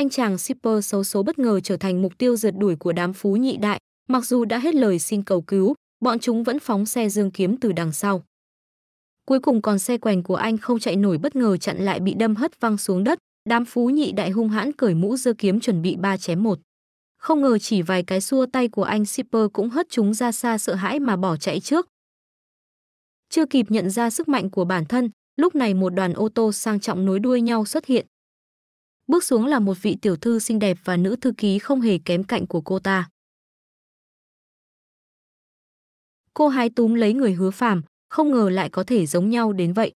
anh chàng shipper xấu số bất ngờ trở thành mục tiêu rượt đuổi của đám phú nhị đại, mặc dù đã hết lời xin cầu cứu, bọn chúng vẫn phóng xe dương kiếm từ đằng sau. Cuối cùng còn xe quèn của anh không chạy nổi bất ngờ chặn lại bị đâm hất văng xuống đất, đám phú nhị đại hung hãn cởi mũ dơ kiếm chuẩn bị ba chém một. Không ngờ chỉ vài cái xua tay của anh shipper cũng hất chúng ra xa sợ hãi mà bỏ chạy trước. Chưa kịp nhận ra sức mạnh của bản thân, lúc này một đoàn ô tô sang trọng nối đuôi nhau xuất hiện, bước xuống là một vị tiểu thư xinh đẹp và nữ thư ký không hề kém cạnh của cô ta. Cô hái túm lấy người hứa phàm, không ngờ lại có thể giống nhau đến vậy.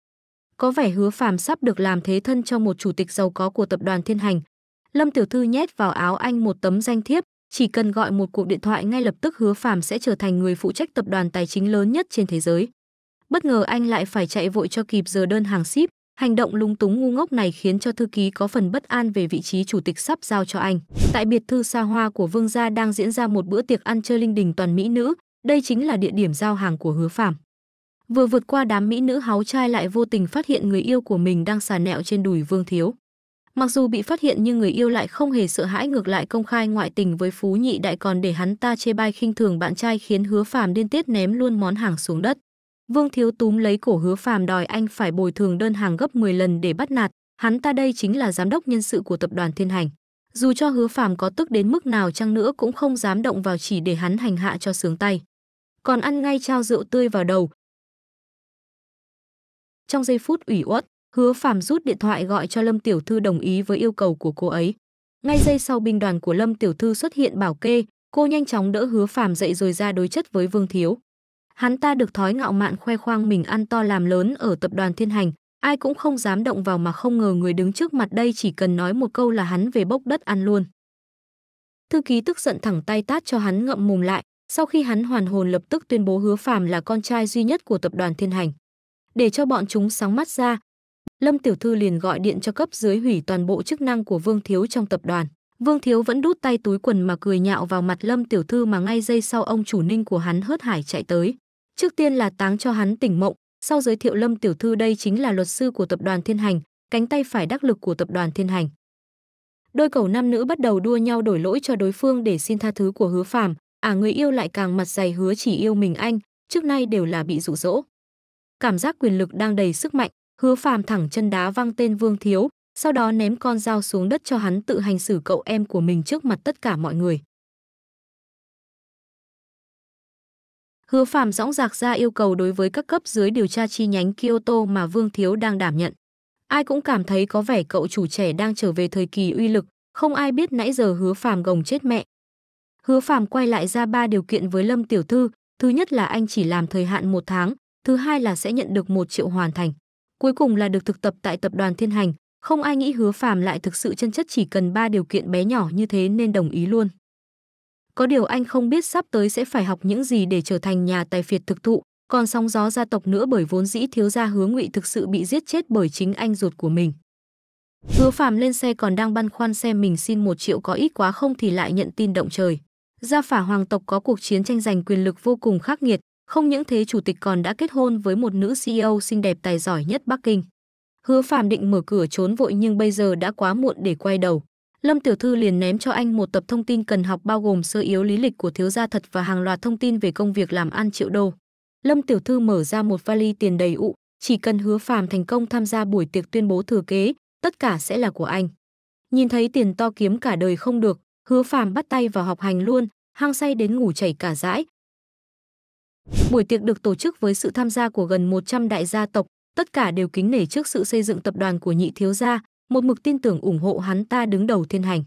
Có vẻ hứa phàm sắp được làm thế thân cho một chủ tịch giàu có của tập đoàn Thiên Hành. Lâm Tiểu Thư nhét vào áo anh một tấm danh thiếp, chỉ cần gọi một cuộc điện thoại ngay lập tức hứa phàm sẽ trở thành người phụ trách tập đoàn tài chính lớn nhất trên thế giới. Bất ngờ anh lại phải chạy vội cho kịp giờ đơn hàng ship, Hành động lúng túng ngu ngốc này khiến cho thư ký có phần bất an về vị trí chủ tịch sắp giao cho anh. Tại biệt thư xa hoa của Vương gia đang diễn ra một bữa tiệc ăn chơi linh đình toàn mỹ nữ, đây chính là địa điểm giao hàng của Hứa Phạm. Vừa vượt qua đám mỹ nữ háo trai lại vô tình phát hiện người yêu của mình đang xà nẹo trên đùi Vương Thiếu. Mặc dù bị phát hiện nhưng người yêu lại không hề sợ hãi ngược lại công khai ngoại tình với phú nhị đại còn để hắn ta chê bai khinh thường bạn trai khiến hứa Phạm điên tiết ném luôn món hàng xuống đất. Vương Thiếu túm lấy cổ Hứa Phàm đòi anh phải bồi thường đơn hàng gấp 10 lần để bắt nạt, hắn ta đây chính là giám đốc nhân sự của tập đoàn Thiên Hành. Dù cho Hứa Phàm có tức đến mức nào chăng nữa cũng không dám động vào chỉ để hắn hành hạ cho sướng tay. Còn ăn ngay trao rượu tươi vào đầu. Trong giây phút ủy uất, Hứa Phàm rút điện thoại gọi cho Lâm tiểu thư đồng ý với yêu cầu của cô ấy. Ngay giây sau binh đoàn của Lâm tiểu thư xuất hiện bảo kê, cô nhanh chóng đỡ Hứa Phàm dậy rồi ra đối chất với Vương Thiếu. Hắn ta được thói ngạo mạn khoe khoang mình ăn to làm lớn ở tập đoàn Thiên Hành, ai cũng không dám động vào mà không ngờ người đứng trước mặt đây chỉ cần nói một câu là hắn về bốc đất ăn luôn. Thư ký tức giận thẳng tay tát cho hắn ngậm mồm lại, sau khi hắn hoàn hồn lập tức tuyên bố hứa phàm là con trai duy nhất của tập đoàn Thiên Hành. Để cho bọn chúng sáng mắt ra, Lâm Tiểu Thư liền gọi điện cho cấp dưới hủy toàn bộ chức năng của Vương Thiếu trong tập đoàn. Vương Thiếu vẫn đút tay túi quần mà cười nhạo vào mặt Lâm Tiểu Thư mà ngay giây sau ông chủ ninh của hắn hớt hải chạy tới. Trước tiên là táng cho hắn tỉnh mộng, sau giới thiệu Lâm tiểu thư đây chính là luật sư của tập đoàn Thiên Hành, cánh tay phải đắc lực của tập đoàn Thiên Hành. Đôi cầu nam nữ bắt đầu đua nhau đổi lỗi cho đối phương để xin tha thứ của Hứa Phàm, à người yêu lại càng mặt dày hứa chỉ yêu mình anh, trước nay đều là bị dụ dỗ. Cảm giác quyền lực đang đầy sức mạnh, Hứa Phàm thẳng chân đá văng tên Vương Thiếu, sau đó ném con dao xuống đất cho hắn tự hành xử cậu em của mình trước mặt tất cả mọi người. Hứa Phạm dõng dạc ra yêu cầu đối với các cấp dưới điều tra chi nhánh Kyoto mà Vương Thiếu đang đảm nhận. Ai cũng cảm thấy có vẻ cậu chủ trẻ đang trở về thời kỳ uy lực, không ai biết nãy giờ Hứa Phạm gồng chết mẹ. Hứa Phạm quay lại ra ba điều kiện với Lâm Tiểu Thư, thứ nhất là anh chỉ làm thời hạn một tháng, thứ hai là sẽ nhận được một triệu hoàn thành. Cuối cùng là được thực tập tại tập đoàn Thiên Hành, không ai nghĩ Hứa Phạm lại thực sự chân chất chỉ cần ba điều kiện bé nhỏ như thế nên đồng ý luôn. Có điều anh không biết sắp tới sẽ phải học những gì để trở thành nhà tài phiệt thực thụ, còn sóng gió gia tộc nữa bởi vốn dĩ thiếu gia hứa ngụy thực sự bị giết chết bởi chính anh ruột của mình. Hứa Phạm lên xe còn đang băn khoăn xem mình xin một triệu có ít quá không thì lại nhận tin động trời. Gia phả hoàng tộc có cuộc chiến tranh giành quyền lực vô cùng khắc nghiệt, không những thế chủ tịch còn đã kết hôn với một nữ CEO xinh đẹp tài giỏi nhất Bắc Kinh. Hứa Phạm định mở cửa trốn vội nhưng bây giờ đã quá muộn để quay đầu. Lâm Tiểu Thư liền ném cho anh một tập thông tin cần học bao gồm sơ yếu lý lịch của thiếu gia thật và hàng loạt thông tin về công việc làm ăn triệu đô. Lâm Tiểu Thư mở ra một vali tiền đầy ụ, chỉ cần hứa phàm thành công tham gia buổi tiệc tuyên bố thừa kế, tất cả sẽ là của anh. Nhìn thấy tiền to kiếm cả đời không được, hứa phàm bắt tay vào học hành luôn, hang say đến ngủ chảy cả dãi. Buổi tiệc được tổ chức với sự tham gia của gần 100 đại gia tộc, tất cả đều kính nể trước sự xây dựng tập đoàn của nhị thiếu gia, một mực tin tưởng ủng hộ hắn ta đứng đầu thiên hành.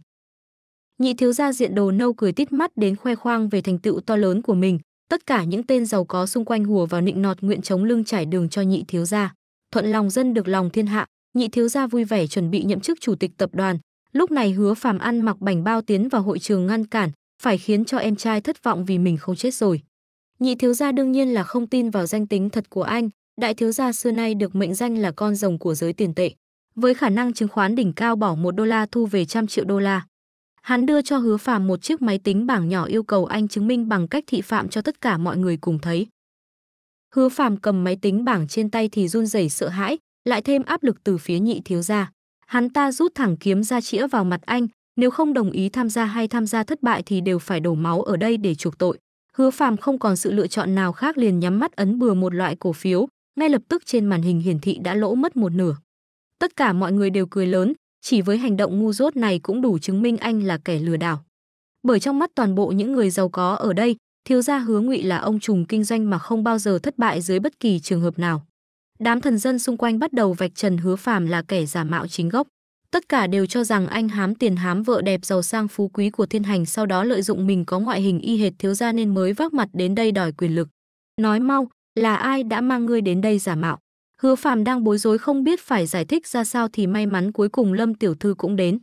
Nhị thiếu gia diện đồ nâu cười tít mắt đến khoe khoang về thành tựu to lớn của mình, tất cả những tên giàu có xung quanh hùa vào nịnh nọt nguyện chống lưng trải đường cho nhị thiếu gia. Thuận lòng dân được lòng thiên hạ, nhị thiếu gia vui vẻ chuẩn bị nhậm chức chủ tịch tập đoàn. Lúc này hứa phàm ăn mặc bảnh bao tiến vào hội trường ngăn cản, phải khiến cho em trai thất vọng vì mình không chết rồi. Nhị thiếu gia đương nhiên là không tin vào danh tính thật của anh, đại thiếu gia xưa nay được mệnh danh là con rồng của giới tiền tệ với khả năng chứng khoán đỉnh cao bỏ 1 đô la thu về trăm triệu đô la. Hắn đưa cho Hứa Phạm một chiếc máy tính bảng nhỏ yêu cầu anh chứng minh bằng cách thị phạm cho tất cả mọi người cùng thấy. Hứa Phạm cầm máy tính bảng trên tay thì run rẩy sợ hãi, lại thêm áp lực từ phía nhị thiếu gia. Hắn ta rút thẳng kiếm ra chĩa vào mặt anh, nếu không đồng ý tham gia hay tham gia thất bại thì đều phải đổ máu ở đây để chuộc tội. Hứa Phạm không còn sự lựa chọn nào khác liền nhắm mắt ấn bừa một loại cổ phiếu, ngay lập tức trên màn hình hiển thị đã lỗ mất một nửa. Tất cả mọi người đều cười lớn, chỉ với hành động ngu dốt này cũng đủ chứng minh anh là kẻ lừa đảo. Bởi trong mắt toàn bộ những người giàu có ở đây, thiếu gia Hứa Ngụy là ông trùm kinh doanh mà không bao giờ thất bại dưới bất kỳ trường hợp nào. Đám thần dân xung quanh bắt đầu vạch trần Hứa Phàm là kẻ giả mạo chính gốc. Tất cả đều cho rằng anh hám tiền hám vợ đẹp giàu sang phú quý của thiên hành sau đó lợi dụng mình có ngoại hình y hệt thiếu gia nên mới vác mặt đến đây đòi quyền lực. Nói mau, là ai đã mang ngươi đến đây giả mạo? Hứa Phạm đang bối rối không biết phải giải thích ra sao thì may mắn cuối cùng Lâm Tiểu Thư cũng đến.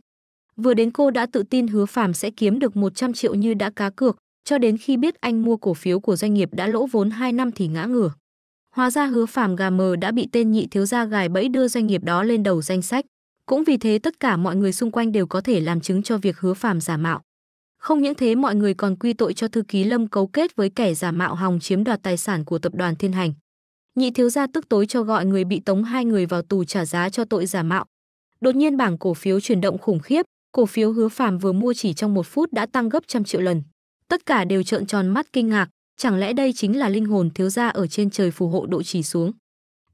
Vừa đến cô đã tự tin Hứa Phạm sẽ kiếm được 100 triệu như đã cá cược, cho đến khi biết anh mua cổ phiếu của doanh nghiệp đã lỗ vốn 2 năm thì ngã ngửa. Hóa ra Hứa Phạm gà mờ đã bị tên nhị thiếu gia gài bẫy đưa doanh nghiệp đó lên đầu danh sách. Cũng vì thế tất cả mọi người xung quanh đều có thể làm chứng cho việc Hứa Phạm giả mạo. Không những thế mọi người còn quy tội cho thư ký Lâm cấu kết với kẻ giả mạo hòng chiếm đoạt tài sản của tập đoàn Thiên Hành. Nhị thiếu gia tức tối cho gọi người bị tống hai người vào tù trả giá cho tội giả mạo. Đột nhiên bảng cổ phiếu chuyển động khủng khiếp, cổ phiếu Hứa Phàm vừa mua chỉ trong một phút đã tăng gấp trăm triệu lần. Tất cả đều trợn tròn mắt kinh ngạc, chẳng lẽ đây chính là linh hồn thiếu gia ở trên trời phù hộ độ chỉ xuống.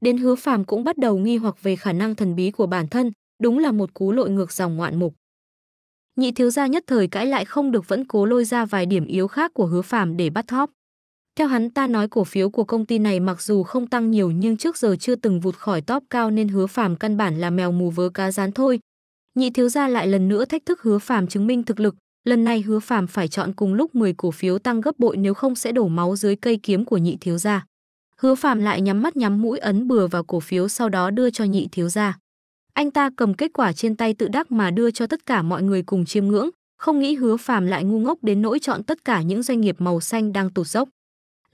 Đến Hứa Phàm cũng bắt đầu nghi hoặc về khả năng thần bí của bản thân, đúng là một cú lội ngược dòng ngoạn mục. Nhị thiếu gia nhất thời cãi lại không được vẫn cố lôi ra vài điểm yếu khác của Hứa Phàm để bắt thóp. Theo hắn ta nói cổ phiếu của công ty này mặc dù không tăng nhiều nhưng trước giờ chưa từng vụt khỏi top cao nên hứa phàm căn bản là mèo mù vớ cá rán thôi. Nhị thiếu gia lại lần nữa thách thức hứa phàm chứng minh thực lực, lần này hứa phàm phải chọn cùng lúc 10 cổ phiếu tăng gấp bội nếu không sẽ đổ máu dưới cây kiếm của nhị thiếu gia. Hứa phàm lại nhắm mắt nhắm mũi ấn bừa vào cổ phiếu sau đó đưa cho nhị thiếu gia. Anh ta cầm kết quả trên tay tự đắc mà đưa cho tất cả mọi người cùng chiêm ngưỡng, không nghĩ hứa phàm lại ngu ngốc đến nỗi chọn tất cả những doanh nghiệp màu xanh đang tụt dốc.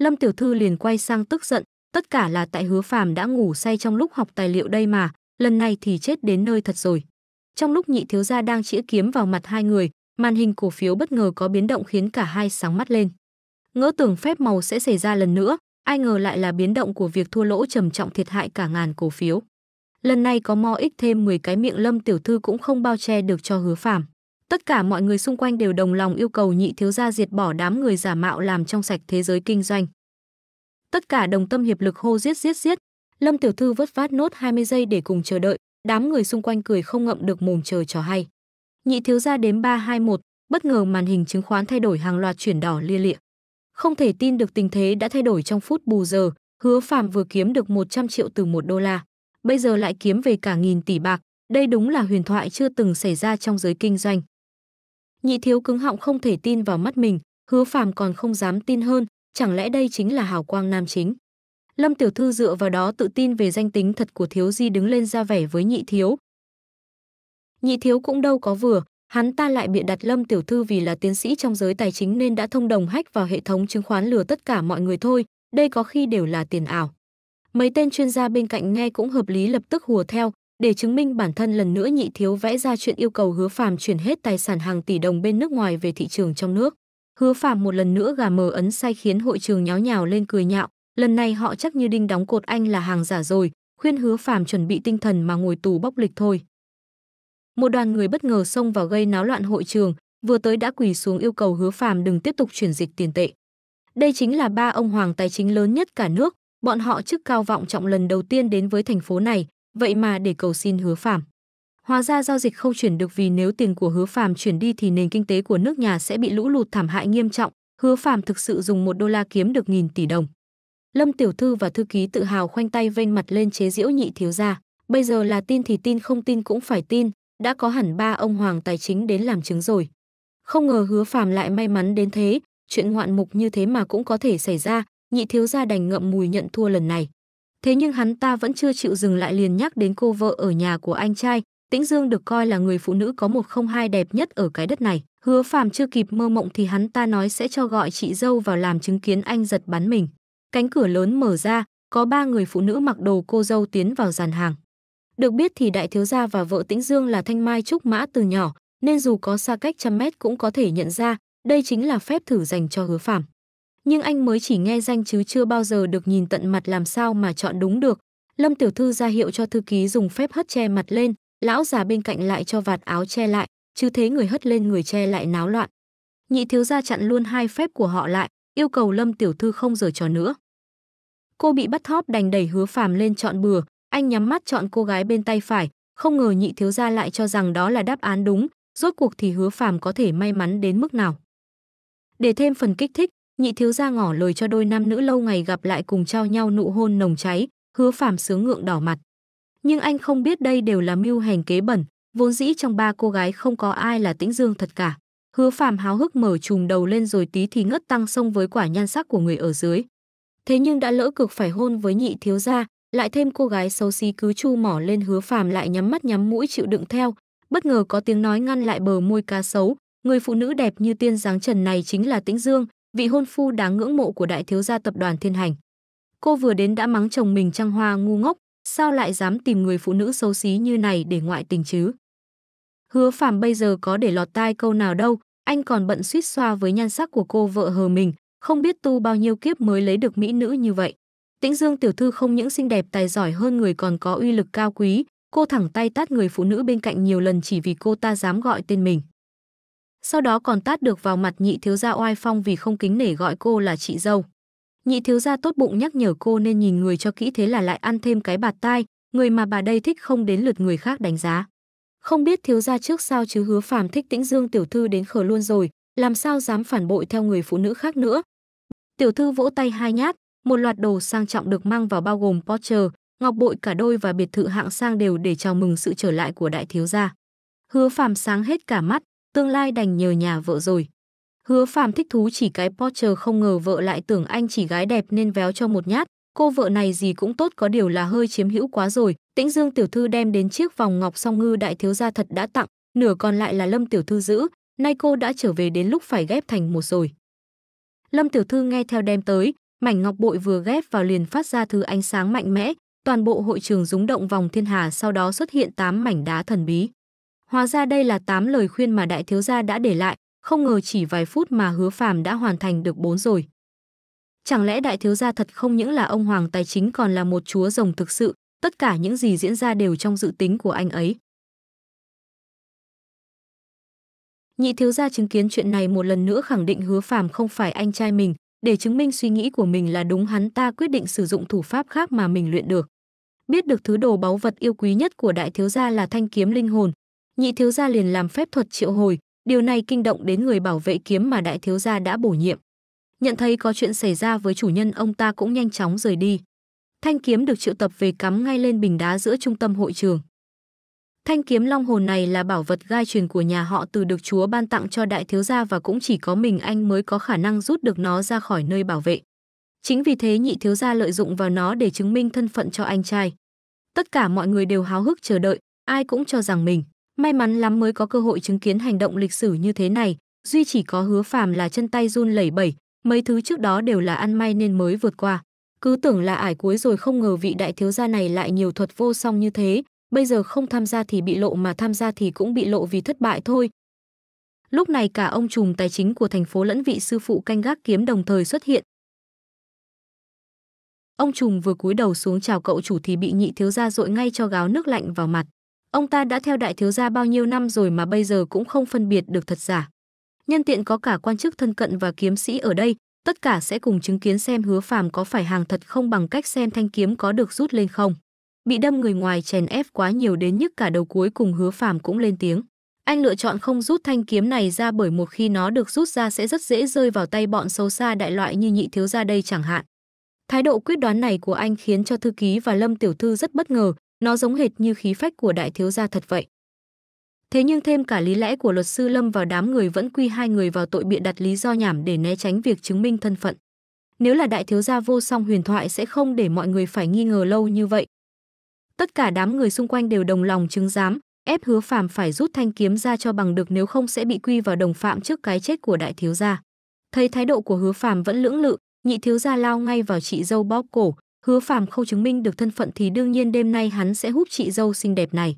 Lâm Tiểu Thư liền quay sang tức giận, tất cả là tại hứa phàm đã ngủ say trong lúc học tài liệu đây mà, lần này thì chết đến nơi thật rồi. Trong lúc nhị thiếu gia đang chĩa kiếm vào mặt hai người, màn hình cổ phiếu bất ngờ có biến động khiến cả hai sáng mắt lên. Ngỡ tưởng phép màu sẽ xảy ra lần nữa, ai ngờ lại là biến động của việc thua lỗ trầm trọng thiệt hại cả ngàn cổ phiếu. Lần này có mo ích thêm 10 cái miệng Lâm tiểu thư cũng không bao che được cho Hứa Phàm. Tất cả mọi người xung quanh đều đồng lòng yêu cầu nhị thiếu gia diệt bỏ đám người giả mạo làm trong sạch thế giới kinh doanh. Tất cả đồng tâm hiệp lực hô giết giết giết, Lâm tiểu thư vất vát nốt 20 giây để cùng chờ đợi, đám người xung quanh cười không ngậm được mồm chờ trò hay. Nhị thiếu gia đến 321, bất ngờ màn hình chứng khoán thay đổi hàng loạt chuyển đỏ lia lịa. Không thể tin được tình thế đã thay đổi trong phút bù giờ, Hứa phàm vừa kiếm được 100 triệu từ 1 đô la, bây giờ lại kiếm về cả nghìn tỷ bạc, đây đúng là huyền thoại chưa từng xảy ra trong giới kinh doanh. Nhị thiếu cứng họng không thể tin vào mắt mình, hứa phàm còn không dám tin hơn, chẳng lẽ đây chính là hào quang nam chính. Lâm tiểu thư dựa vào đó tự tin về danh tính thật của thiếu di đứng lên ra vẻ với nhị thiếu. Nhị thiếu cũng đâu có vừa, hắn ta lại bị đặt Lâm tiểu thư vì là tiến sĩ trong giới tài chính nên đã thông đồng hách vào hệ thống chứng khoán lừa tất cả mọi người thôi, đây có khi đều là tiền ảo. Mấy tên chuyên gia bên cạnh nghe cũng hợp lý lập tức hùa theo, để chứng minh bản thân lần nữa nhị thiếu vẽ ra chuyện yêu cầu hứa phàm chuyển hết tài sản hàng tỷ đồng bên nước ngoài về thị trường trong nước. Hứa phàm một lần nữa gà mờ ấn sai khiến hội trường nháo nhào lên cười nhạo, lần này họ chắc như đinh đóng cột anh là hàng giả rồi, khuyên hứa phàm chuẩn bị tinh thần mà ngồi tù bóc lịch thôi. Một đoàn người bất ngờ xông vào gây náo loạn hội trường, vừa tới đã quỳ xuống yêu cầu hứa phàm đừng tiếp tục chuyển dịch tiền tệ. Đây chính là ba ông hoàng tài chính lớn nhất cả nước, bọn họ chức cao vọng trọng lần đầu tiên đến với thành phố này, vậy mà để cầu xin hứa phạm. Hóa ra giao dịch không chuyển được vì nếu tiền của hứa phàm chuyển đi thì nền kinh tế của nước nhà sẽ bị lũ lụt thảm hại nghiêm trọng. Hứa phàm thực sự dùng một đô la kiếm được nghìn tỷ đồng. Lâm tiểu thư và thư ký tự hào khoanh tay vênh mặt lên chế diễu nhị thiếu gia. Bây giờ là tin thì tin không tin cũng phải tin. Đã có hẳn ba ông hoàng tài chính đến làm chứng rồi. Không ngờ hứa phàm lại may mắn đến thế. Chuyện ngoạn mục như thế mà cũng có thể xảy ra. Nhị thiếu gia đành ngậm mùi nhận thua lần này. Thế nhưng hắn ta vẫn chưa chịu dừng lại liền nhắc đến cô vợ ở nhà của anh trai. Tĩnh Dương được coi là người phụ nữ có một không hai đẹp nhất ở cái đất này. Hứa Phàm chưa kịp mơ mộng thì hắn ta nói sẽ cho gọi chị dâu vào làm chứng kiến anh giật bắn mình. Cánh cửa lớn mở ra, có ba người phụ nữ mặc đồ cô dâu tiến vào dàn hàng. Được biết thì đại thiếu gia và vợ Tĩnh Dương là Thanh Mai Trúc Mã từ nhỏ, nên dù có xa cách trăm mét cũng có thể nhận ra, đây chính là phép thử dành cho Hứa Phàm nhưng anh mới chỉ nghe danh chứ chưa bao giờ được nhìn tận mặt làm sao mà chọn đúng được. Lâm tiểu thư ra hiệu cho thư ký dùng phép hất che mặt lên, lão già bên cạnh lại cho vạt áo che lại, chứ thế người hất lên người che lại náo loạn. Nhị thiếu gia chặn luôn hai phép của họ lại, yêu cầu Lâm tiểu thư không giở trò nữa. Cô bị bắt thóp đành đẩy hứa phàm lên chọn bừa, anh nhắm mắt chọn cô gái bên tay phải, không ngờ nhị thiếu gia lại cho rằng đó là đáp án đúng, rốt cuộc thì hứa phàm có thể may mắn đến mức nào. Để thêm phần kích thích, Nhị thiếu gia ngỏ lời cho đôi nam nữ lâu ngày gặp lại cùng trao nhau nụ hôn nồng cháy, hứa phàm sướng ngượng đỏ mặt. Nhưng anh không biết đây đều là mưu hành kế bẩn, vốn dĩ trong ba cô gái không có ai là tĩnh dương thật cả. Hứa phàm háo hức mở chùm đầu lên rồi tí thì ngất tăng xông với quả nhan sắc của người ở dưới. Thế nhưng đã lỡ cực phải hôn với nhị thiếu gia, lại thêm cô gái xấu xí cứ chu mỏ lên hứa phàm lại nhắm mắt nhắm mũi chịu đựng theo. Bất ngờ có tiếng nói ngăn lại bờ môi cá sấu, người phụ nữ đẹp như tiên dáng trần này chính là Tĩnh Dương, vị hôn phu đáng ngưỡng mộ của đại thiếu gia tập đoàn Thiên Hành. Cô vừa đến đã mắng chồng mình trăng hoa ngu ngốc, sao lại dám tìm người phụ nữ xấu xí như này để ngoại tình chứ? Hứa Phàm bây giờ có để lọt tai câu nào đâu, anh còn bận suýt xoa với nhan sắc của cô vợ hờ mình, không biết tu bao nhiêu kiếp mới lấy được mỹ nữ như vậy. Tĩnh Dương tiểu thư không những xinh đẹp tài giỏi hơn người còn có uy lực cao quý, cô thẳng tay tát người phụ nữ bên cạnh nhiều lần chỉ vì cô ta dám gọi tên mình sau đó còn tát được vào mặt nhị thiếu gia oai phong vì không kính nể gọi cô là chị dâu. Nhị thiếu gia tốt bụng nhắc nhở cô nên nhìn người cho kỹ thế là lại ăn thêm cái bạt tai, người mà bà đây thích không đến lượt người khác đánh giá. Không biết thiếu gia trước sao chứ hứa phàm thích tĩnh dương tiểu thư đến khờ luôn rồi, làm sao dám phản bội theo người phụ nữ khác nữa. Tiểu thư vỗ tay hai nhát, một loạt đồ sang trọng được mang vào bao gồm Porsche, ngọc bội cả đôi và biệt thự hạng sang đều để chào mừng sự trở lại của đại thiếu gia. Hứa phàm sáng hết cả mắt, tương lai đành nhờ nhà vợ rồi. Hứa Phạm thích thú chỉ cái Porsche không ngờ vợ lại tưởng anh chỉ gái đẹp nên véo cho một nhát. Cô vợ này gì cũng tốt có điều là hơi chiếm hữu quá rồi. Tĩnh Dương tiểu thư đem đến chiếc vòng ngọc song ngư đại thiếu gia thật đã tặng, nửa còn lại là Lâm tiểu thư giữ. Nay cô đã trở về đến lúc phải ghép thành một rồi. Lâm tiểu thư nghe theo đem tới, mảnh ngọc bội vừa ghép vào liền phát ra thứ ánh sáng mạnh mẽ, toàn bộ hội trường rúng động vòng thiên hà sau đó xuất hiện tám mảnh đá thần bí. Hóa ra đây là 8 lời khuyên mà đại thiếu gia đã để lại, không ngờ chỉ vài phút mà hứa phàm đã hoàn thành được 4 rồi. Chẳng lẽ đại thiếu gia thật không những là ông hoàng tài chính còn là một chúa rồng thực sự, tất cả những gì diễn ra đều trong dự tính của anh ấy. Nhị thiếu gia chứng kiến chuyện này một lần nữa khẳng định hứa phàm không phải anh trai mình, để chứng minh suy nghĩ của mình là đúng hắn ta quyết định sử dụng thủ pháp khác mà mình luyện được. Biết được thứ đồ báu vật yêu quý nhất của đại thiếu gia là thanh kiếm linh hồn, nhị thiếu gia liền làm phép thuật triệu hồi, điều này kinh động đến người bảo vệ kiếm mà đại thiếu gia đã bổ nhiệm. Nhận thấy có chuyện xảy ra với chủ nhân ông ta cũng nhanh chóng rời đi. Thanh kiếm được triệu tập về cắm ngay lên bình đá giữa trung tâm hội trường. Thanh kiếm long hồn này là bảo vật gai truyền của nhà họ từ được chúa ban tặng cho đại thiếu gia và cũng chỉ có mình anh mới có khả năng rút được nó ra khỏi nơi bảo vệ. Chính vì thế nhị thiếu gia lợi dụng vào nó để chứng minh thân phận cho anh trai. Tất cả mọi người đều háo hức chờ đợi, ai cũng cho rằng mình May mắn lắm mới có cơ hội chứng kiến hành động lịch sử như thế này, duy chỉ có hứa phàm là chân tay run lẩy bẩy, mấy thứ trước đó đều là ăn may nên mới vượt qua. Cứ tưởng là ải cuối rồi không ngờ vị đại thiếu gia này lại nhiều thuật vô song như thế, bây giờ không tham gia thì bị lộ mà tham gia thì cũng bị lộ vì thất bại thôi. Lúc này cả ông trùm tài chính của thành phố lẫn vị sư phụ canh gác kiếm đồng thời xuất hiện. Ông trùm vừa cúi đầu xuống chào cậu chủ thì bị nhị thiếu gia dội ngay cho gáo nước lạnh vào mặt. Ông ta đã theo đại thiếu gia bao nhiêu năm rồi mà bây giờ cũng không phân biệt được thật giả. Nhân tiện có cả quan chức thân cận và kiếm sĩ ở đây, tất cả sẽ cùng chứng kiến xem hứa phàm có phải hàng thật không bằng cách xem thanh kiếm có được rút lên không. Bị đâm người ngoài chèn ép quá nhiều đến nhức cả đầu cuối cùng hứa phàm cũng lên tiếng. Anh lựa chọn không rút thanh kiếm này ra bởi một khi nó được rút ra sẽ rất dễ rơi vào tay bọn xấu xa đại loại như nhị thiếu gia đây chẳng hạn. Thái độ quyết đoán này của anh khiến cho thư ký và Lâm tiểu thư rất bất ngờ, nó giống hệt như khí phách của đại thiếu gia thật vậy. Thế nhưng thêm cả lý lẽ của luật sư Lâm vào đám người vẫn quy hai người vào tội bịa đặt lý do nhảm để né tránh việc chứng minh thân phận. Nếu là đại thiếu gia vô song huyền thoại sẽ không để mọi người phải nghi ngờ lâu như vậy. Tất cả đám người xung quanh đều đồng lòng chứng giám, ép hứa phàm phải rút thanh kiếm ra cho bằng được nếu không sẽ bị quy vào đồng phạm trước cái chết của đại thiếu gia. Thấy thái độ của hứa phàm vẫn lưỡng lự, nhị thiếu gia lao ngay vào chị dâu bóp cổ, Hứa Phàm không chứng minh được thân phận thì đương nhiên đêm nay hắn sẽ hút chị dâu xinh đẹp này.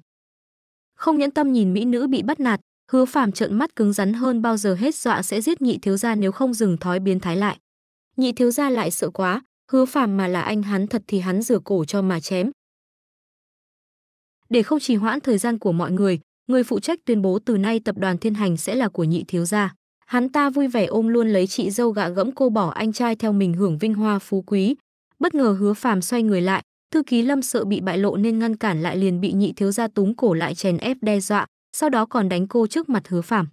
Không nhẫn tâm nhìn mỹ nữ bị bắt nạt, Hứa Phàm trợn mắt cứng rắn hơn bao giờ hết dọa sẽ giết nhị thiếu gia nếu không dừng thói biến thái lại. Nhị thiếu gia lại sợ quá, Hứa Phàm mà là anh hắn thật thì hắn rửa cổ cho mà chém. Để không trì hoãn thời gian của mọi người, người phụ trách tuyên bố từ nay tập đoàn Thiên Hành sẽ là của nhị thiếu gia. Hắn ta vui vẻ ôm luôn lấy chị dâu gạ gẫm cô bỏ anh trai theo mình hưởng vinh hoa phú quý, bất ngờ hứa phàm xoay người lại thư ký lâm sợ bị bại lộ nên ngăn cản lại liền bị nhị thiếu gia túng cổ lại chèn ép đe dọa sau đó còn đánh cô trước mặt hứa phàm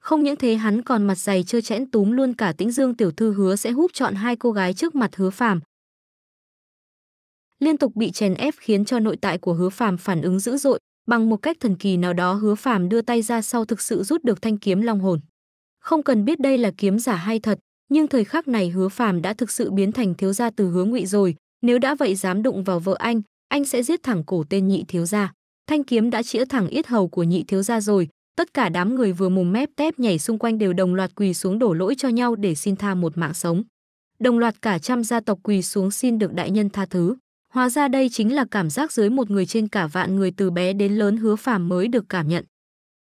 không những thế hắn còn mặt dày chơi chẽn túm luôn cả tĩnh dương tiểu thư hứa sẽ húp chọn hai cô gái trước mặt hứa phàm liên tục bị chèn ép khiến cho nội tại của hứa phàm phản ứng dữ dội bằng một cách thần kỳ nào đó hứa phàm đưa tay ra sau thực sự rút được thanh kiếm long hồn không cần biết đây là kiếm giả hay thật nhưng thời khắc này hứa phàm đã thực sự biến thành thiếu gia từ hứa ngụy rồi nếu đã vậy dám đụng vào vợ anh anh sẽ giết thẳng cổ tên nhị thiếu gia thanh kiếm đã chĩa thẳng yết hầu của nhị thiếu gia rồi tất cả đám người vừa mồm mép tép nhảy xung quanh đều đồng loạt quỳ xuống đổ lỗi cho nhau để xin tha một mạng sống đồng loạt cả trăm gia tộc quỳ xuống xin được đại nhân tha thứ hóa ra đây chính là cảm giác dưới một người trên cả vạn người từ bé đến lớn hứa phàm mới được cảm nhận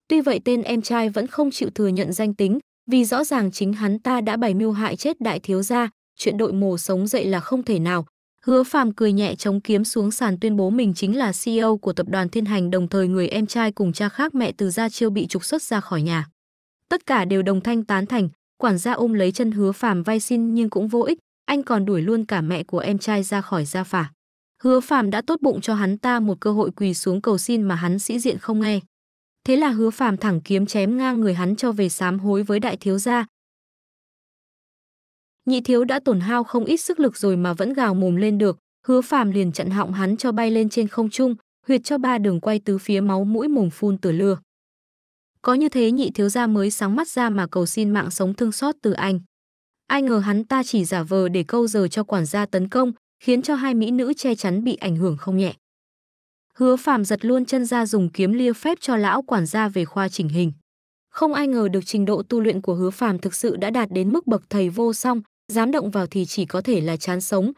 tuy vậy tên em trai vẫn không chịu thừa nhận danh tính vì rõ ràng chính hắn ta đã bày mưu hại chết đại thiếu gia, chuyện đội mồ sống dậy là không thể nào. Hứa Phàm cười nhẹ chống kiếm xuống sàn tuyên bố mình chính là CEO của tập đoàn Thiên Hành đồng thời người em trai cùng cha khác mẹ từ gia chiêu bị trục xuất ra khỏi nhà. Tất cả đều đồng thanh tán thành, quản gia ôm lấy chân Hứa Phàm vai xin nhưng cũng vô ích, anh còn đuổi luôn cả mẹ của em trai ra khỏi gia phả. Hứa Phàm đã tốt bụng cho hắn ta một cơ hội quỳ xuống cầu xin mà hắn sĩ diện không nghe. Thế là hứa phàm thẳng kiếm chém ngang người hắn cho về sám hối với đại thiếu gia. Nhị thiếu đã tổn hao không ít sức lực rồi mà vẫn gào mồm lên được, hứa phàm liền chặn họng hắn cho bay lên trên không trung, huyệt cho ba đường quay tứ phía máu mũi mồm phun từ lưa. Có như thế nhị thiếu gia mới sáng mắt ra mà cầu xin mạng sống thương xót từ anh. Ai ngờ hắn ta chỉ giả vờ để câu giờ cho quản gia tấn công, khiến cho hai mỹ nữ che chắn bị ảnh hưởng không nhẹ. Hứa Phạm giật luôn chân ra dùng kiếm lia phép cho lão quản gia về khoa chỉnh hình. Không ai ngờ được trình độ tu luyện của Hứa Phạm thực sự đã đạt đến mức bậc thầy vô song, dám động vào thì chỉ có thể là chán sống.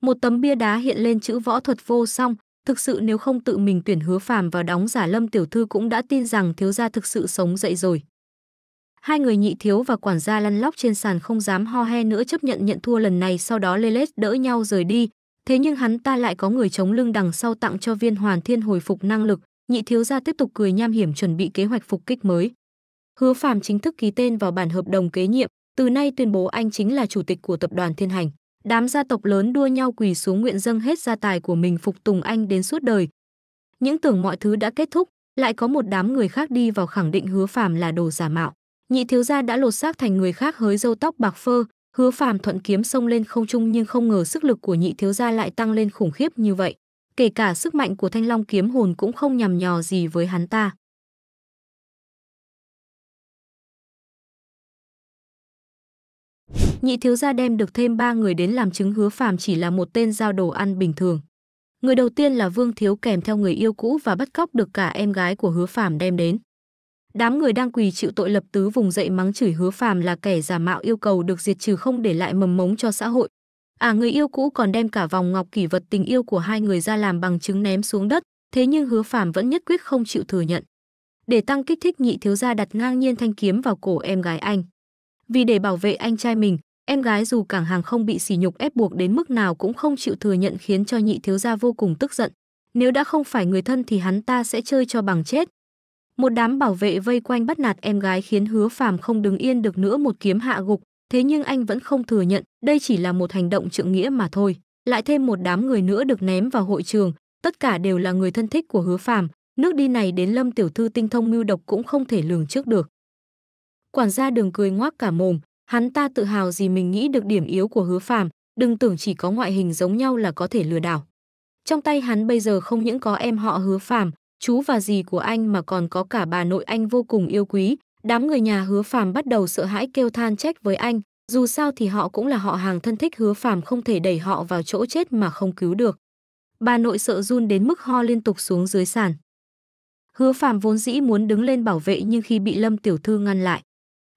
Một tấm bia đá hiện lên chữ võ thuật vô song, thực sự nếu không tự mình tuyển Hứa Phạm vào đóng giả Lâm tiểu thư cũng đã tin rằng thiếu gia thực sự sống dậy rồi. Hai người nhị thiếu và quản gia lăn lóc trên sàn không dám ho he nữa chấp nhận nhận thua lần này sau đó lê lết đỡ nhau rời đi, Thế nhưng hắn ta lại có người chống lưng đằng sau tặng cho viên hoàn thiên hồi phục năng lực, nhị thiếu gia tiếp tục cười nham hiểm chuẩn bị kế hoạch phục kích mới. Hứa phàm chính thức ký tên vào bản hợp đồng kế nhiệm, từ nay tuyên bố anh chính là chủ tịch của tập đoàn Thiên Hành. Đám gia tộc lớn đua nhau quỳ xuống nguyện dâng hết gia tài của mình phục tùng anh đến suốt đời. Những tưởng mọi thứ đã kết thúc, lại có một đám người khác đi vào khẳng định Hứa phàm là đồ giả mạo. Nhị thiếu gia đã lột xác thành người khác hới râu tóc bạc phơ, Hứa Phàm thuận kiếm xông lên không trung nhưng không ngờ sức lực của nhị thiếu gia lại tăng lên khủng khiếp như vậy, kể cả sức mạnh của Thanh Long kiếm hồn cũng không nhằm nhò gì với hắn ta. Nhị thiếu gia đem được thêm ba người đến làm chứng Hứa Phàm chỉ là một tên giao đồ ăn bình thường. Người đầu tiên là Vương Thiếu kèm theo người yêu cũ và bắt cóc được cả em gái của Hứa Phàm đem đến. Đám người đang quỳ chịu tội lập tứ vùng dậy mắng chửi hứa phàm là kẻ giả mạo yêu cầu được diệt trừ không để lại mầm mống cho xã hội. À người yêu cũ còn đem cả vòng ngọc kỷ vật tình yêu của hai người ra làm bằng chứng ném xuống đất, thế nhưng hứa phàm vẫn nhất quyết không chịu thừa nhận. Để tăng kích thích nhị thiếu gia đặt ngang nhiên thanh kiếm vào cổ em gái anh. Vì để bảo vệ anh trai mình, em gái dù cảng hàng không bị sỉ nhục ép buộc đến mức nào cũng không chịu thừa nhận khiến cho nhị thiếu gia vô cùng tức giận. Nếu đã không phải người thân thì hắn ta sẽ chơi cho bằng chết, một đám bảo vệ vây quanh bắt nạt em gái khiến Hứa Phàm không đứng yên được nữa một kiếm hạ gục, thế nhưng anh vẫn không thừa nhận, đây chỉ là một hành động trượng nghĩa mà thôi. Lại thêm một đám người nữa được ném vào hội trường, tất cả đều là người thân thích của Hứa Phàm, nước đi này đến Lâm tiểu thư tinh thông mưu độc cũng không thể lường trước được. Quản gia Đường cười ngoác cả mồm, hắn ta tự hào gì mình nghĩ được điểm yếu của Hứa Phàm, đừng tưởng chỉ có ngoại hình giống nhau là có thể lừa đảo. Trong tay hắn bây giờ không những có em họ Hứa Phàm, chú và dì của anh mà còn có cả bà nội anh vô cùng yêu quý. Đám người nhà hứa phàm bắt đầu sợ hãi kêu than trách với anh, dù sao thì họ cũng là họ hàng thân thích hứa phàm không thể đẩy họ vào chỗ chết mà không cứu được. Bà nội sợ run đến mức ho liên tục xuống dưới sàn. Hứa phàm vốn dĩ muốn đứng lên bảo vệ nhưng khi bị Lâm Tiểu Thư ngăn lại.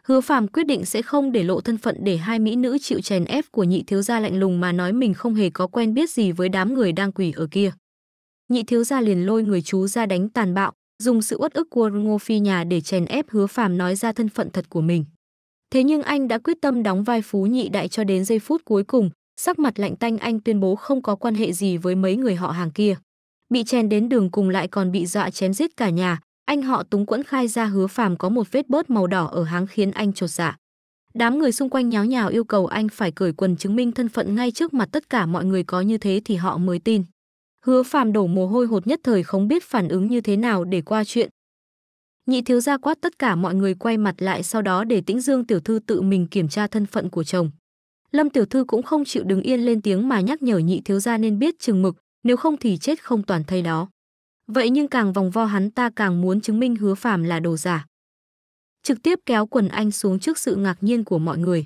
Hứa phàm quyết định sẽ không để lộ thân phận để hai mỹ nữ chịu chèn ép của nhị thiếu gia lạnh lùng mà nói mình không hề có quen biết gì với đám người đang quỷ ở kia nhị thiếu gia liền lôi người chú ra đánh tàn bạo, dùng sự uất ức của Ngô Phi nhà để chèn ép Hứa Phàm nói ra thân phận thật của mình. Thế nhưng anh đã quyết tâm đóng vai phú nhị đại cho đến giây phút cuối cùng, sắc mặt lạnh tanh anh tuyên bố không có quan hệ gì với mấy người họ hàng kia. Bị chèn đến đường cùng lại còn bị dọa chém giết cả nhà, anh họ Túng Quẫn khai ra Hứa Phàm có một vết bớt màu đỏ ở háng khiến anh chột dạ. Đám người xung quanh nháo nhào yêu cầu anh phải cởi quần chứng minh thân phận ngay trước mặt tất cả mọi người có như thế thì họ mới tin. Hứa phàm đổ mồ hôi hột nhất thời không biết phản ứng như thế nào để qua chuyện. Nhị thiếu gia quát tất cả mọi người quay mặt lại sau đó để tĩnh dương tiểu thư tự mình kiểm tra thân phận của chồng. Lâm tiểu thư cũng không chịu đứng yên lên tiếng mà nhắc nhở nhị thiếu gia nên biết chừng mực, nếu không thì chết không toàn thây đó. Vậy nhưng càng vòng vo hắn ta càng muốn chứng minh hứa phàm là đồ giả. Trực tiếp kéo quần anh xuống trước sự ngạc nhiên của mọi người.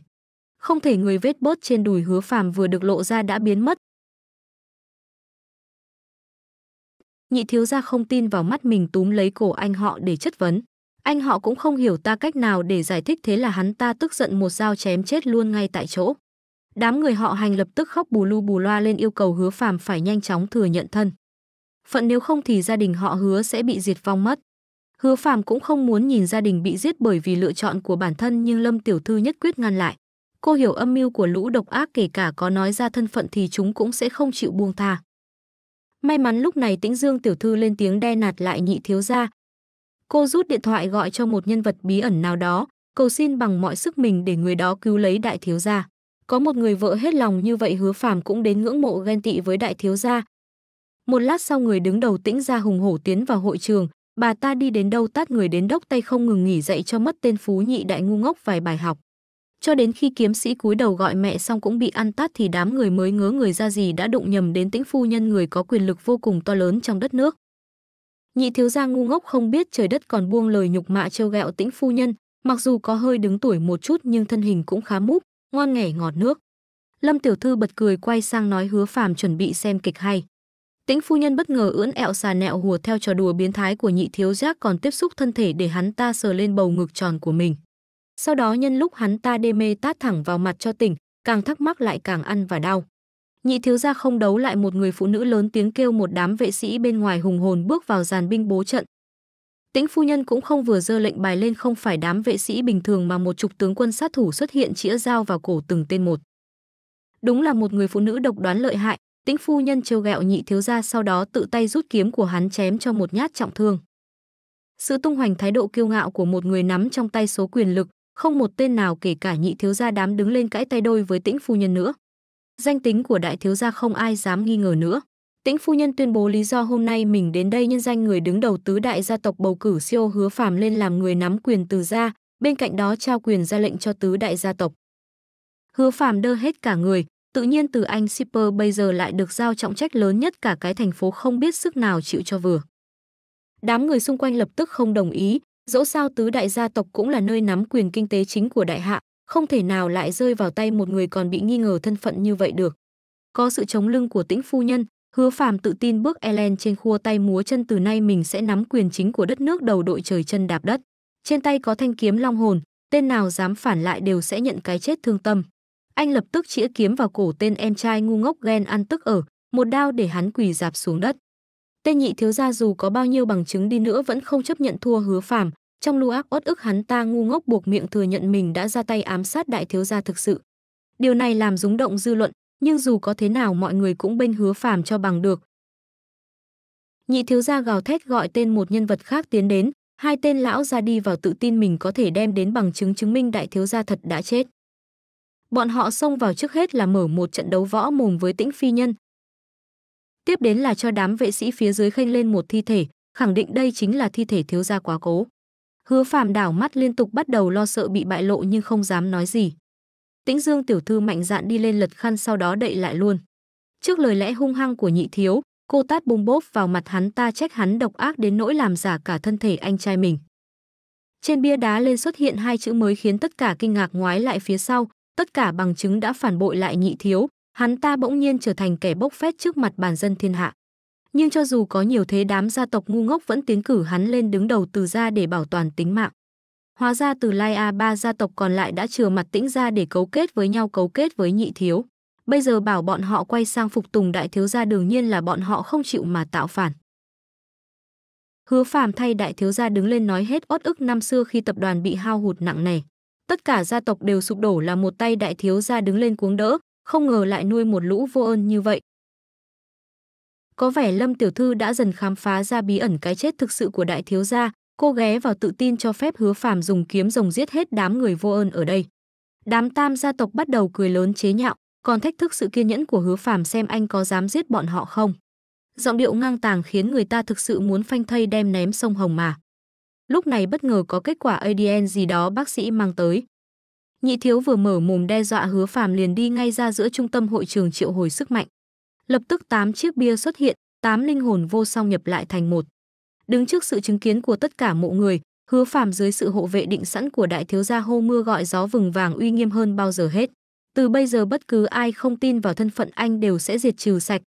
Không thể người vết bớt trên đùi hứa phàm vừa được lộ ra đã biến mất, Nhị thiếu gia không tin vào mắt mình túm lấy cổ anh họ để chất vấn. Anh họ cũng không hiểu ta cách nào để giải thích thế là hắn ta tức giận một dao chém chết luôn ngay tại chỗ. Đám người họ hành lập tức khóc bù lu bù loa lên yêu cầu hứa phàm phải nhanh chóng thừa nhận thân. Phận nếu không thì gia đình họ hứa sẽ bị diệt vong mất. Hứa phàm cũng không muốn nhìn gia đình bị giết bởi vì lựa chọn của bản thân nhưng Lâm Tiểu Thư nhất quyết ngăn lại. Cô hiểu âm mưu của lũ độc ác kể cả có nói ra thân phận thì chúng cũng sẽ không chịu buông tha. May mắn lúc này Tĩnh Dương tiểu thư lên tiếng đe nạt lại nhị thiếu gia. Cô rút điện thoại gọi cho một nhân vật bí ẩn nào đó, cầu xin bằng mọi sức mình để người đó cứu lấy đại thiếu gia. Có một người vợ hết lòng như vậy hứa phàm cũng đến ngưỡng mộ ghen tị với đại thiếu gia. Một lát sau người đứng đầu tĩnh gia hùng hổ tiến vào hội trường, bà ta đi đến đâu tát người đến đốc tay không ngừng nghỉ dạy cho mất tên phú nhị đại ngu ngốc vài bài học cho đến khi kiếm sĩ cúi đầu gọi mẹ xong cũng bị ăn tát thì đám người mới ngớ người ra gì đã đụng nhầm đến tĩnh phu nhân người có quyền lực vô cùng to lớn trong đất nước nhị thiếu gia ngu ngốc không biết trời đất còn buông lời nhục mạ trêu ghẹo tĩnh phu nhân mặc dù có hơi đứng tuổi một chút nhưng thân hình cũng khá múp ngon nghẻ ngọt nước lâm tiểu thư bật cười quay sang nói hứa phàm chuẩn bị xem kịch hay tĩnh phu nhân bất ngờ ưỡn ẹo xà nẹo hùa theo trò đùa biến thái của nhị thiếu giác còn tiếp xúc thân thể để hắn ta sờ lên bầu ngực tròn của mình sau đó nhân lúc hắn ta đê mê tát thẳng vào mặt cho tỉnh, càng thắc mắc lại càng ăn và đau. Nhị thiếu gia không đấu lại một người phụ nữ lớn tiếng kêu một đám vệ sĩ bên ngoài hùng hồn bước vào dàn binh bố trận. Tĩnh phu nhân cũng không vừa dơ lệnh bài lên không phải đám vệ sĩ bình thường mà một chục tướng quân sát thủ xuất hiện chĩa dao vào cổ từng tên một. Đúng là một người phụ nữ độc đoán lợi hại, tĩnh phu nhân trêu ghẹo nhị thiếu gia sau đó tự tay rút kiếm của hắn chém cho một nhát trọng thương. Sự tung hoành thái độ kiêu ngạo của một người nắm trong tay số quyền lực, không một tên nào kể cả nhị thiếu gia đám đứng lên cãi tay đôi với tĩnh phu nhân nữa danh tính của đại thiếu gia không ai dám nghi ngờ nữa tĩnh phu nhân tuyên bố lý do hôm nay mình đến đây nhân danh người đứng đầu tứ đại gia tộc bầu cử siêu hứa phàm lên làm người nắm quyền từ gia bên cạnh đó trao quyền ra lệnh cho tứ đại gia tộc hứa phàm đơ hết cả người tự nhiên từ anh shipper bây giờ lại được giao trọng trách lớn nhất cả cái thành phố không biết sức nào chịu cho vừa đám người xung quanh lập tức không đồng ý dẫu sao tứ đại gia tộc cũng là nơi nắm quyền kinh tế chính của đại hạ, không thể nào lại rơi vào tay một người còn bị nghi ngờ thân phận như vậy được. Có sự chống lưng của tĩnh phu nhân, hứa phàm tự tin bước Ellen trên khua tay múa chân từ nay mình sẽ nắm quyền chính của đất nước đầu đội trời chân đạp đất. Trên tay có thanh kiếm long hồn, tên nào dám phản lại đều sẽ nhận cái chết thương tâm. Anh lập tức chĩa kiếm vào cổ tên em trai ngu ngốc ghen ăn tức ở, một đao để hắn quỳ dạp xuống đất. Tên nhị thiếu gia dù có bao nhiêu bằng chứng đi nữa vẫn không chấp nhận thua hứa phàm, trong lưu ác uất ức hắn ta ngu ngốc buộc miệng thừa nhận mình đã ra tay ám sát đại thiếu gia thực sự. Điều này làm rúng động dư luận, nhưng dù có thế nào mọi người cũng bên hứa phàm cho bằng được. Nhị thiếu gia gào thét gọi tên một nhân vật khác tiến đến, hai tên lão ra đi vào tự tin mình có thể đem đến bằng chứng chứng minh đại thiếu gia thật đã chết. Bọn họ xông vào trước hết là mở một trận đấu võ mồm với tĩnh phi nhân. Tiếp đến là cho đám vệ sĩ phía dưới khênh lên một thi thể, khẳng định đây chính là thi thể thiếu gia quá cố. Hứa Phạm đảo mắt liên tục bắt đầu lo sợ bị bại lộ nhưng không dám nói gì. Tĩnh Dương tiểu thư mạnh dạn đi lên lật khăn sau đó đậy lại luôn. Trước lời lẽ hung hăng của nhị thiếu, cô tát bung bốp vào mặt hắn ta trách hắn độc ác đến nỗi làm giả cả thân thể anh trai mình. Trên bia đá lên xuất hiện hai chữ mới khiến tất cả kinh ngạc ngoái lại phía sau, tất cả bằng chứng đã phản bội lại nhị thiếu, hắn ta bỗng nhiên trở thành kẻ bốc phét trước mặt bàn dân thiên hạ nhưng cho dù có nhiều thế đám gia tộc ngu ngốc vẫn tiến cử hắn lên đứng đầu từ gia để bảo toàn tính mạng. Hóa ra từ Lai A ba gia tộc còn lại đã chừa mặt tĩnh gia để cấu kết với nhau cấu kết với nhị thiếu. Bây giờ bảo bọn họ quay sang phục tùng đại thiếu gia đương nhiên là bọn họ không chịu mà tạo phản. Hứa phàm thay đại thiếu gia đứng lên nói hết ót ức năm xưa khi tập đoàn bị hao hụt nặng nề. Tất cả gia tộc đều sụp đổ là một tay đại thiếu gia đứng lên cuống đỡ, không ngờ lại nuôi một lũ vô ơn như vậy, có vẻ Lâm Tiểu Thư đã dần khám phá ra bí ẩn cái chết thực sự của đại thiếu gia, cô ghé vào tự tin cho phép hứa phàm dùng kiếm rồng giết hết đám người vô ơn ở đây. Đám tam gia tộc bắt đầu cười lớn chế nhạo, còn thách thức sự kiên nhẫn của hứa phàm xem anh có dám giết bọn họ không. Giọng điệu ngang tàng khiến người ta thực sự muốn phanh thây đem ném sông Hồng mà. Lúc này bất ngờ có kết quả ADN gì đó bác sĩ mang tới. Nhị thiếu vừa mở mồm đe dọa hứa phàm liền đi ngay ra giữa trung tâm hội trường triệu hồi sức mạnh lập tức 8 chiếc bia xuất hiện, 8 linh hồn vô song nhập lại thành một. Đứng trước sự chứng kiến của tất cả mọi người, Hứa Phàm dưới sự hộ vệ định sẵn của đại thiếu gia hô mưa gọi gió vừng vàng uy nghiêm hơn bao giờ hết. Từ bây giờ bất cứ ai không tin vào thân phận anh đều sẽ diệt trừ sạch.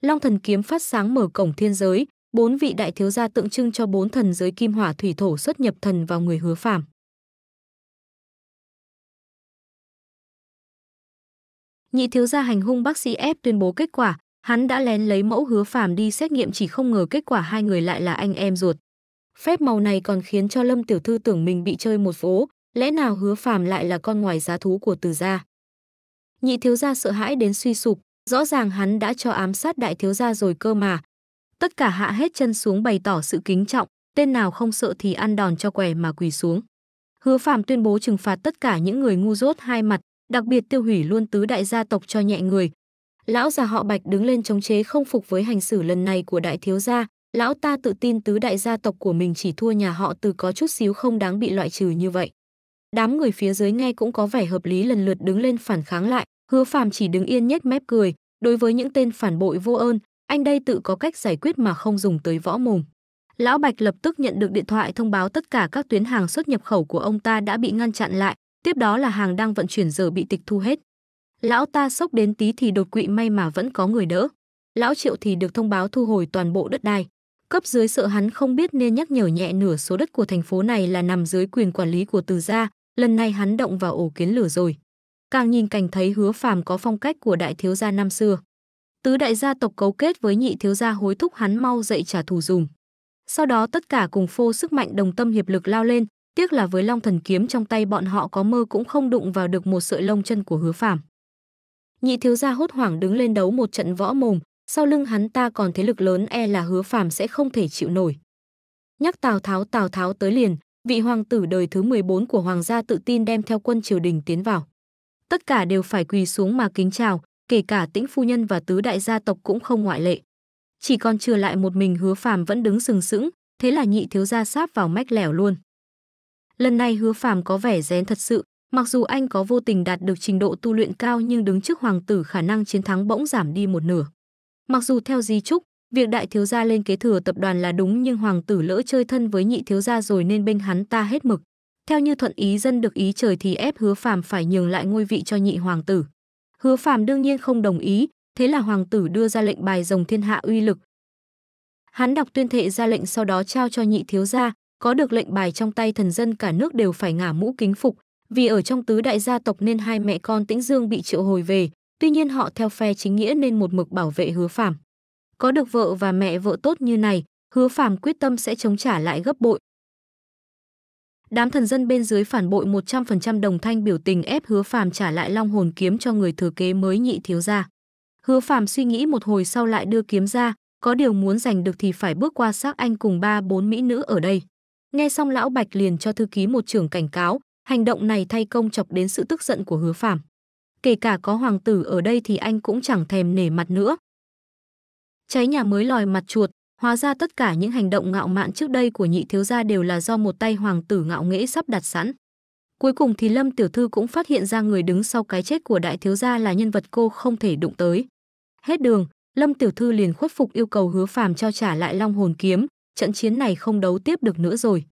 Long thần kiếm phát sáng mở cổng thiên giới, bốn vị đại thiếu gia tượng trưng cho bốn thần giới kim hỏa thủy thổ xuất nhập thần vào người Hứa Phàm. Nhị thiếu gia hành hung bác sĩ ép tuyên bố kết quả, Hắn đã lén lấy mẫu hứa phàm đi xét nghiệm chỉ không ngờ kết quả hai người lại là anh em ruột. Phép màu này còn khiến cho Lâm Tiểu Thư tưởng mình bị chơi một phố, lẽ nào hứa phàm lại là con ngoài giá thú của từ gia. Nhị thiếu gia sợ hãi đến suy sụp, rõ ràng hắn đã cho ám sát đại thiếu gia rồi cơ mà. Tất cả hạ hết chân xuống bày tỏ sự kính trọng, tên nào không sợ thì ăn đòn cho què mà quỳ xuống. Hứa phàm tuyên bố trừng phạt tất cả những người ngu dốt hai mặt, đặc biệt tiêu hủy luôn tứ đại gia tộc cho nhẹ người, Lão già họ Bạch đứng lên chống chế không phục với hành xử lần này của đại thiếu gia, lão ta tự tin tứ đại gia tộc của mình chỉ thua nhà họ từ có chút xíu không đáng bị loại trừ như vậy. Đám người phía dưới nghe cũng có vẻ hợp lý lần lượt đứng lên phản kháng lại, hứa phàm chỉ đứng yên nhếch mép cười, đối với những tên phản bội vô ơn, anh đây tự có cách giải quyết mà không dùng tới võ mồm. Lão Bạch lập tức nhận được điện thoại thông báo tất cả các tuyến hàng xuất nhập khẩu của ông ta đã bị ngăn chặn lại, tiếp đó là hàng đang vận chuyển giờ bị tịch thu hết. Lão ta sốc đến tí thì đột quỵ may mà vẫn có người đỡ. Lão Triệu thì được thông báo thu hồi toàn bộ đất đai. Cấp dưới sợ hắn không biết nên nhắc nhở nhẹ nửa số đất của thành phố này là nằm dưới quyền quản lý của Từ gia, lần này hắn động vào ổ kiến lửa rồi. Càng nhìn cảnh thấy Hứa Phàm có phong cách của đại thiếu gia năm xưa. Tứ đại gia tộc cấu kết với nhị thiếu gia hối thúc hắn mau dậy trả thù dùm. Sau đó tất cả cùng phô sức mạnh đồng tâm hiệp lực lao lên, tiếc là với Long Thần kiếm trong tay bọn họ có mơ cũng không đụng vào được một sợi lông chân của Hứa Phàm. Nhị thiếu gia hốt hoảng đứng lên đấu một trận võ mồm, sau lưng hắn ta còn thế lực lớn e là hứa phàm sẽ không thể chịu nổi. Nhắc Tào Tháo Tào Tháo tới liền, vị hoàng tử đời thứ 14 của hoàng gia tự tin đem theo quân triều đình tiến vào. Tất cả đều phải quỳ xuống mà kính chào, kể cả tĩnh phu nhân và tứ đại gia tộc cũng không ngoại lệ. Chỉ còn trừ lại một mình hứa phàm vẫn đứng sừng sững, thế là nhị thiếu gia sáp vào mách lẻo luôn. Lần này hứa phàm có vẻ rén thật sự, Mặc dù anh có vô tình đạt được trình độ tu luyện cao nhưng đứng trước hoàng tử khả năng chiến thắng bỗng giảm đi một nửa. Mặc dù theo di trúc, việc đại thiếu gia lên kế thừa tập đoàn là đúng nhưng hoàng tử lỡ chơi thân với nhị thiếu gia rồi nên bên hắn ta hết mực. Theo như thuận ý dân được ý trời thì ép hứa phàm phải nhường lại ngôi vị cho nhị hoàng tử. Hứa phàm đương nhiên không đồng ý, thế là hoàng tử đưa ra lệnh bài rồng thiên hạ uy lực. Hắn đọc tuyên thệ ra lệnh sau đó trao cho nhị thiếu gia, có được lệnh bài trong tay thần dân cả nước đều phải ngả mũ kính phục, vì ở trong tứ đại gia tộc nên hai mẹ con Tĩnh Dương bị triệu hồi về, tuy nhiên họ theo phe chính nghĩa nên một mực bảo vệ Hứa Phàm. Có được vợ và mẹ vợ tốt như này, Hứa Phàm quyết tâm sẽ chống trả lại gấp bội. Đám thần dân bên dưới phản bội 100% đồng thanh biểu tình ép Hứa Phàm trả lại Long hồn kiếm cho người thừa kế mới nhị thiếu gia. Hứa Phàm suy nghĩ một hồi sau lại đưa kiếm ra, có điều muốn giành được thì phải bước qua xác anh cùng ba bốn mỹ nữ ở đây. Nghe xong lão Bạch liền cho thư ký một trưởng cảnh cáo, Hành động này thay công chọc đến sự tức giận của hứa phạm. Kể cả có hoàng tử ở đây thì anh cũng chẳng thèm nể mặt nữa. Cháy nhà mới lòi mặt chuột, hóa ra tất cả những hành động ngạo mạn trước đây của nhị thiếu gia đều là do một tay hoàng tử ngạo nghễ sắp đặt sẵn. Cuối cùng thì Lâm Tiểu Thư cũng phát hiện ra người đứng sau cái chết của đại thiếu gia là nhân vật cô không thể đụng tới. Hết đường, Lâm Tiểu Thư liền khuất phục yêu cầu hứa phàm cho trả lại long hồn kiếm, trận chiến này không đấu tiếp được nữa rồi.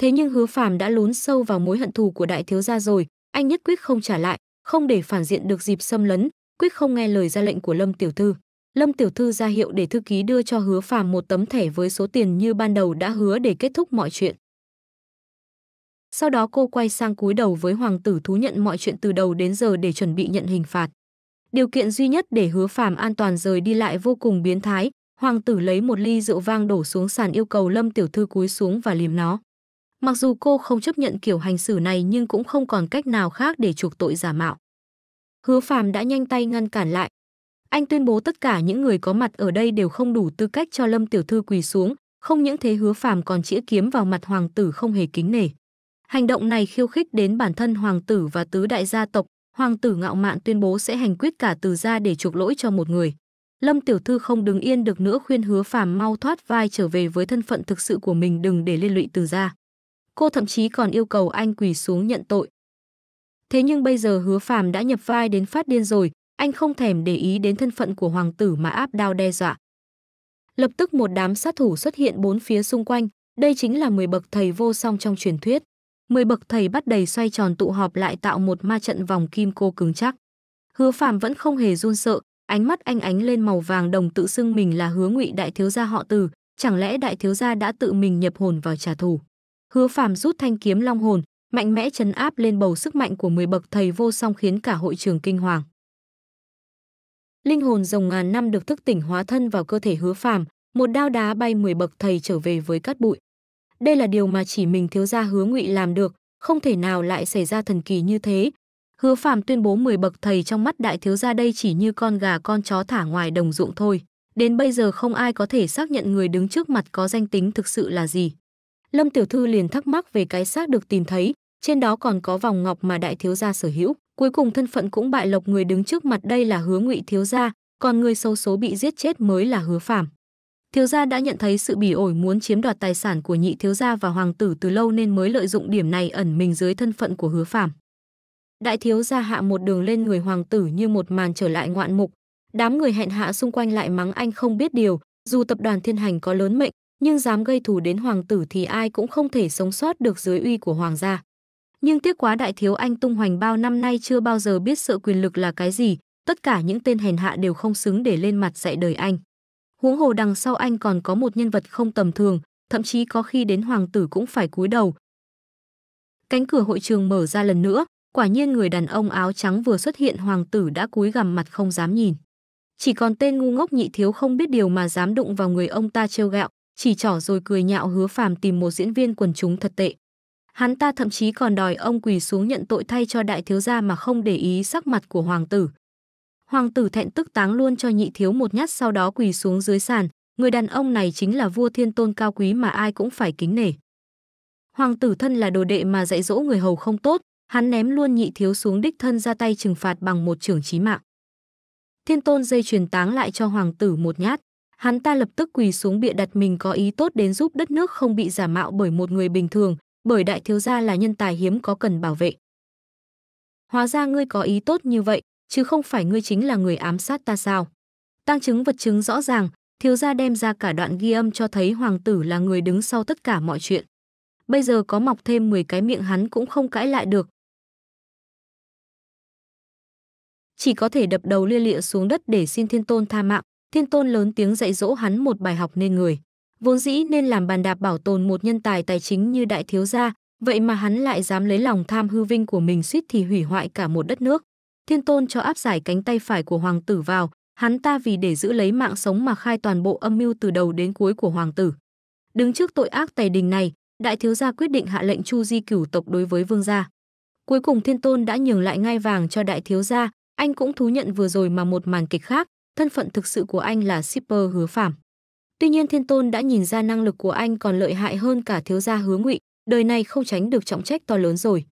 Thế nhưng Hứa Phàm đã lún sâu vào mối hận thù của đại thiếu gia rồi, anh nhất quyết không trả lại, không để phản diện được dịp xâm lấn, quyết không nghe lời ra lệnh của Lâm tiểu thư. Lâm tiểu thư ra hiệu để thư ký đưa cho Hứa Phàm một tấm thẻ với số tiền như ban đầu đã hứa để kết thúc mọi chuyện. Sau đó cô quay sang cúi đầu với hoàng tử thú nhận mọi chuyện từ đầu đến giờ để chuẩn bị nhận hình phạt. Điều kiện duy nhất để Hứa Phàm an toàn rời đi lại vô cùng biến thái, hoàng tử lấy một ly rượu vang đổ xuống sàn yêu cầu Lâm tiểu thư cúi xuống và liếm nó. Mặc dù cô không chấp nhận kiểu hành xử này nhưng cũng không còn cách nào khác để chuộc tội giả mạo. Hứa Phàm đã nhanh tay ngăn cản lại. Anh tuyên bố tất cả những người có mặt ở đây đều không đủ tư cách cho Lâm tiểu thư quỳ xuống, không những thế Hứa Phàm còn chĩa kiếm vào mặt hoàng tử không hề kính nể. Hành động này khiêu khích đến bản thân hoàng tử và tứ đại gia tộc, hoàng tử ngạo mạn tuyên bố sẽ hành quyết cả từ gia để chuộc lỗi cho một người. Lâm tiểu thư không đứng yên được nữa khuyên Hứa Phàm mau thoát vai trở về với thân phận thực sự của mình đừng để liên lụy từ gia cô thậm chí còn yêu cầu anh quỳ xuống nhận tội. Thế nhưng bây giờ hứa phàm đã nhập vai đến phát điên rồi, anh không thèm để ý đến thân phận của hoàng tử mà áp đao đe dọa. Lập tức một đám sát thủ xuất hiện bốn phía xung quanh, đây chính là 10 bậc thầy vô song trong truyền thuyết. 10 bậc thầy bắt đầy xoay tròn tụ họp lại tạo một ma trận vòng kim cô cứng chắc. Hứa Phàm vẫn không hề run sợ, ánh mắt anh ánh lên màu vàng đồng tự xưng mình là Hứa Ngụy đại thiếu gia họ Từ, chẳng lẽ đại thiếu gia đã tự mình nhập hồn vào trả thù. Hứa Phàm rút thanh kiếm Long Hồn, mạnh mẽ chấn áp lên bầu sức mạnh của 10 bậc thầy vô song khiến cả hội trường kinh hoàng. Linh hồn rồng ngàn năm được thức tỉnh hóa thân vào cơ thể Hứa Phàm, một đao đá bay 10 bậc thầy trở về với cát bụi. Đây là điều mà chỉ mình thiếu gia Hứa Ngụy làm được, không thể nào lại xảy ra thần kỳ như thế. Hứa Phàm tuyên bố 10 bậc thầy trong mắt đại thiếu gia đây chỉ như con gà con chó thả ngoài đồng ruộng thôi. Đến bây giờ không ai có thể xác nhận người đứng trước mặt có danh tính thực sự là gì. Lâm Tiểu Thư liền thắc mắc về cái xác được tìm thấy, trên đó còn có vòng ngọc mà đại thiếu gia sở hữu. Cuối cùng thân phận cũng bại lộc người đứng trước mặt đây là hứa ngụy thiếu gia, còn người xấu số bị giết chết mới là hứa Phạm. Thiếu gia đã nhận thấy sự bỉ ổi muốn chiếm đoạt tài sản của nhị thiếu gia và hoàng tử từ lâu nên mới lợi dụng điểm này ẩn mình dưới thân phận của hứa Phạm. Đại thiếu gia hạ một đường lên người hoàng tử như một màn trở lại ngoạn mục. Đám người hẹn hạ xung quanh lại mắng anh không biết điều, dù tập đoàn thiên hành có lớn mệnh, nhưng dám gây thù đến hoàng tử thì ai cũng không thể sống sót được dưới uy của hoàng gia. Nhưng tiếc quá đại thiếu anh tung hoành bao năm nay chưa bao giờ biết sự quyền lực là cái gì, tất cả những tên hèn hạ đều không xứng để lên mặt dạy đời anh. Huống hồ đằng sau anh còn có một nhân vật không tầm thường, thậm chí có khi đến hoàng tử cũng phải cúi đầu. Cánh cửa hội trường mở ra lần nữa, quả nhiên người đàn ông áo trắng vừa xuất hiện hoàng tử đã cúi gằm mặt không dám nhìn. Chỉ còn tên ngu ngốc nhị thiếu không biết điều mà dám đụng vào người ông ta trêu gạo, chỉ trỏ rồi cười nhạo hứa phàm tìm một diễn viên quần chúng thật tệ. Hắn ta thậm chí còn đòi ông quỳ xuống nhận tội thay cho đại thiếu gia mà không để ý sắc mặt của hoàng tử. Hoàng tử thẹn tức táng luôn cho nhị thiếu một nhát sau đó quỳ xuống dưới sàn, người đàn ông này chính là vua thiên tôn cao quý mà ai cũng phải kính nể. Hoàng tử thân là đồ đệ mà dạy dỗ người hầu không tốt, hắn ném luôn nhị thiếu xuống đích thân ra tay trừng phạt bằng một trưởng chí mạng. Thiên tôn dây truyền táng lại cho hoàng tử một nhát hắn ta lập tức quỳ xuống bịa đặt mình có ý tốt đến giúp đất nước không bị giả mạo bởi một người bình thường, bởi đại thiếu gia là nhân tài hiếm có cần bảo vệ. Hóa ra ngươi có ý tốt như vậy, chứ không phải ngươi chính là người ám sát ta sao? Tăng chứng vật chứng rõ ràng, thiếu gia đem ra cả đoạn ghi âm cho thấy hoàng tử là người đứng sau tất cả mọi chuyện. Bây giờ có mọc thêm 10 cái miệng hắn cũng không cãi lại được. Chỉ có thể đập đầu lia lịa xuống đất để xin thiên tôn tha mạng, Thiên Tôn lớn tiếng dạy dỗ hắn một bài học nên người. Vốn dĩ nên làm bàn đạp bảo tồn một nhân tài tài chính như đại thiếu gia, vậy mà hắn lại dám lấy lòng tham hư vinh của mình suýt thì hủy hoại cả một đất nước. Thiên Tôn cho áp giải cánh tay phải của hoàng tử vào, hắn ta vì để giữ lấy mạng sống mà khai toàn bộ âm mưu từ đầu đến cuối của hoàng tử. Đứng trước tội ác tày đình này, đại thiếu gia quyết định hạ lệnh Chu Di cửu tộc đối với vương gia. Cuối cùng Thiên Tôn đã nhường lại ngai vàng cho đại thiếu gia, anh cũng thú nhận vừa rồi mà một màn kịch khác, thân phận thực sự của anh là shipper hứa phạm. Tuy nhiên Thiên Tôn đã nhìn ra năng lực của anh còn lợi hại hơn cả thiếu gia hứa ngụy, đời này không tránh được trọng trách to lớn rồi.